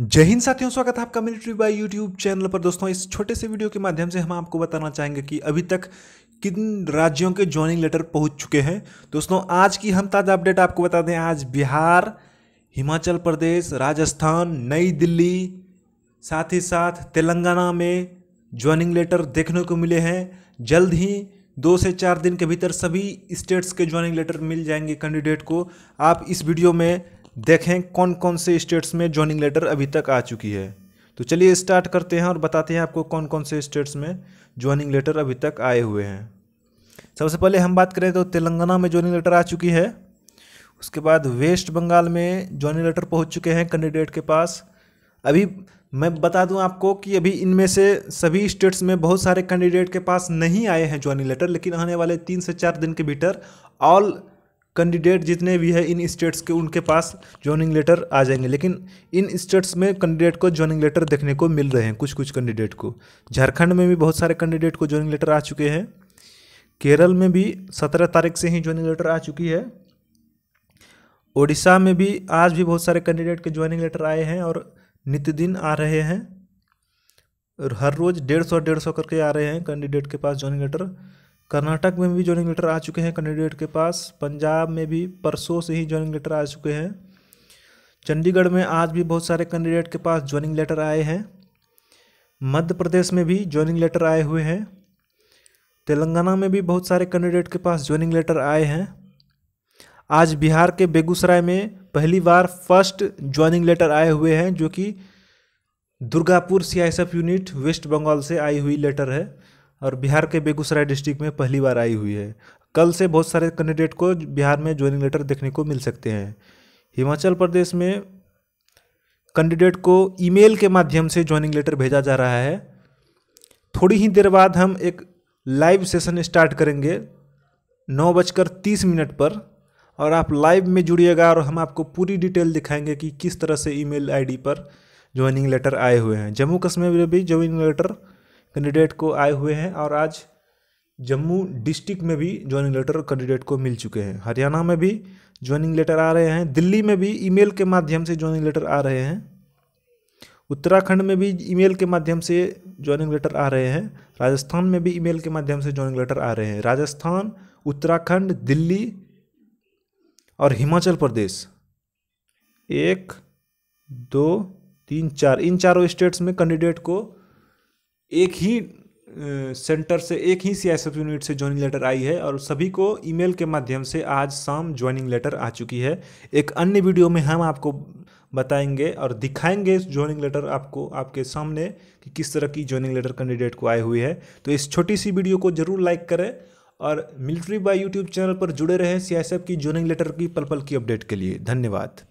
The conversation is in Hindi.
जय हिंद साथियों स्वागत है आपका मिलिट्री बाय यूट्यूब चैनल पर दोस्तों इस छोटे से वीडियो के माध्यम से हम आपको बताना चाहेंगे कि अभी तक किन राज्यों के ज्वाइनिंग लेटर पहुंच चुके हैं दोस्तों आज की हम ताज़ा अपडेट आपको बता दें आज बिहार हिमाचल प्रदेश राजस्थान नई दिल्ली साथ ही साथ तेलंगाना में ज्वाइनिंग लेटर देखने को मिले हैं जल्द ही दो से चार दिन के भीतर सभी स्टेट्स के ज्वाइनिंग लेटर मिल जाएंगे कैंडिडेट को आप इस वीडियो में देखें कौन कौन से स्टेट्स में ज्वाइनिंग लेटर अभी तक आ चुकी है तो चलिए स्टार्ट करते हैं और बताते हैं आपको कौन कौन से स्टेट्स में ज्वाइनिंग लेटर अभी तक आए हुए हैं सबसे पहले हम बात करें तो तेलंगाना में ज्वाइनिंग लेटर आ चुकी है उसके बाद वेस्ट बंगाल में ज्वाइनिंग लेटर पहुँच चुके हैं कैंडिडेट के पास अभी मैं बता दूं आपको कि अभी इनमें से सभी स्टेट्स में बहुत सारे कैंडिडेट के पास नहीं आए हैं ज्वाइनिंग लेटर लेकिन आने वाले तीन से चार दिन के भीतर ऑल कैंडिडेट जितने भी है इन स्टेट्स के उनके पास जॉइनिंग लेटर आ जाएंगे लेकिन इन स्टेट्स में कैंडिडेट को जॉइनिंग लेटर देखने को मिल रहे हैं कुछ कुछ कैंडिडेट को झारखंड में भी बहुत सारे कैंडिडेट को जॉइनिंग लेटर आ चुके हैं केरल में भी सत्रह तारीख से ही ज्वाइनिंग लेटर आ चुकी है ओडिशा में भी आज भी बहुत सारे कैंडिडेट के ज्वाइनिंग लेटर आए हैं और नित्य दिन आ रहे हैं और हर रोज़ डेढ़ सौ डेढ़ सौ करके आ रहे हैं कैंडिडेट के पास ज्वाइनिंग लेटर कर्नाटक में भी ज्वाइनिंग लेटर आ चुके हैं कैंडिडेट के पास पंजाब में भी परसों से ही ज्वाइनिंग लेटर आ चुके हैं चंडीगढ़ में आज भी बहुत सारे कैंडिडेट के पास ज्वाइनिंग लेटर आए हैं मध्य प्रदेश में भी ज्वाइनिंग लेटर आए हुए हैं तेलंगाना में भी बहुत सारे कैंडिडेट के पास ज्वाइनिंग लेटर आए हैं आज बिहार के बेगूसराय में पहली बार फर्स्ट ज्वाइनिंग लेटर आए हुए हैं जो कि दुर्गापुर सी यूनिट वेस्ट बंगाल से आई हुई लेटर है और बिहार के बेगूसराय डिस्ट्रिक्ट में पहली बार आई हुई है कल से बहुत सारे कैंडिडेट को बिहार में ज्वाइनिंग लेटर देखने को मिल सकते हैं हिमाचल प्रदेश में कैंडिडेट को ईमेल के माध्यम से ज्वाइनिंग लेटर भेजा जा रहा है थोड़ी ही देर बाद हम एक लाइव सेशन स्टार्ट करेंगे नौ बजकर तीस मिनट पर और आप लाइव में जुड़िएगा और हम आपको पूरी डिटेल दिखाएंगे कि किस तरह से ईमेल आईडी पर ज्वाइनिंग लेटर आए हुए हैं जम्मू कश्मीर में भी ज्वाइनिंग लेटर कैंडिडेट को आए हुए हैं और आज जम्मू डिस्ट्रिक्ट में भी ज्वाइनिंग लेटर कैंडिडेट को मिल चुके हैं हरियाणा में भी ज्वाइनिंग लेटर आ रहे हैं दिल्ली में भी ईमेल के माध्यम से ज्वाइनिंग लेटर आ रहे हैं उत्तराखंड में भी ईमेल के माध्यम से ज्वाइनिंग लेटर आ रहे हैं राजस्थान में भी ईमेल के माध्यम से ज्वाइनिंग लेटर आ रहे हैं राजस्थान उत्तराखंड दिल्ली और हिमाचल प्रदेश एक दो तीन चार इन चारों स्टेट्स में कैंडिडेट को एक ही सेंटर से एक ही सी यूनिट से ज्वाइनिंग लेटर आई है और सभी को ईमेल के माध्यम से आज शाम ज्वाइनिंग लेटर आ चुकी है एक अन्य वीडियो में हम आपको बताएंगे और दिखाएंगे ज्वाइनिंग लेटर आपको आपके सामने कि किस तरह की ज्वाइनिंग लेटर कैंडिडेट को आई हुई है तो इस छोटी सी वीडियो को जरूर लाइक करें और मिलिट्री बाय यूट्यूब चैनल पर जुड़े रहें सी की ज्वाइनिंग लेटर की पल पल की अपडेट के लिए धन्यवाद